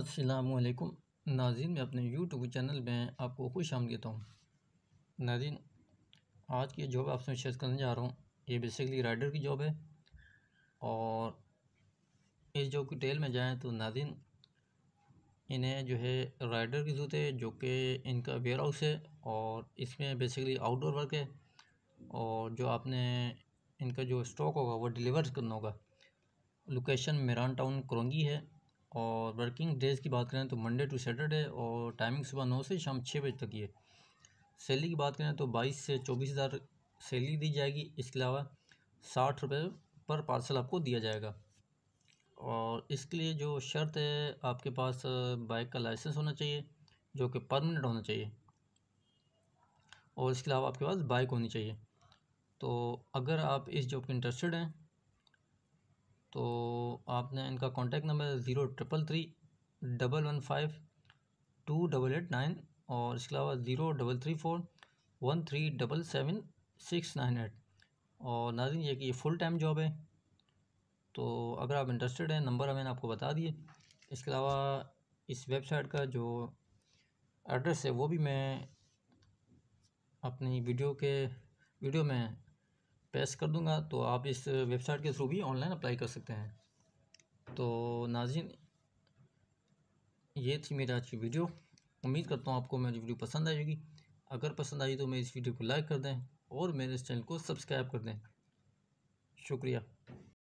असलकुम नाजिन मैं अपने यूट्यूब चैनल में आपको खुश आम देता हूँ नाजिन आज की जॉब आपसे शेयर करने जा रहा हूँ ये बेसिकली राइडर की जॉब है और इस जॉब की टेल में जाएँ तो नाजिन इन्हें जो है राइडर की ज़रूरत है जो कि इनका वेयर हाउस है और इसमें बेसिकली आउटडोर वर्क है और जो आपने इनका जो स्टॉक होगा वो डिलीवर करना होगा लोकेशन मेरान टाउन करोंगी है और वर्किंग डेज़ की बात करें तो मंडे टू सैटरडे और टाइमिंग सुबह नौ से शाम छः बजे तक ये सैलरी की बात करें तो बाईस से चौबीस हज़ार सैलरी दी जाएगी इसके अलावा साठ रुपये पर पार्सल आपको दिया जाएगा और इसके लिए जो शर्त है आपके पास बाइक का लाइसेंस होना चाहिए जो कि परमानेंट होना चाहिए और इसके अलावा आपके पास बाइक होनी चाहिए तो अगर आप इस जॉब के इंटरेस्टेड हैं तो आपने इनका contact number zero triple three double one five two double eight nine और इसके अलावा zero double three four one three double seven six nine eight और नाजिन ये कि ये फुल टाइम जॉब है तो अगर आप इंटरेस्टेड हैं नंबर मैंने आपको बता दिए इसके अलावा इस वेबसाइट का जो एड्रेस है वो भी मैं अपनी वीडियो के वीडियो में पेश कर दूंगा तो आप इस वेबसाइट के थ्रू भी ऑनलाइन अप्लाई कर सकते हैं तो नाजिन ये थी मेरी आज की वीडियो उम्मीद करता हूँ आपको मेरी वीडियो पसंद आएगी अगर पसंद आई तो मेरी इस वीडियो को लाइक कर दें और मेरे इस चैनल को सब्सक्राइब कर दें शुक्रिया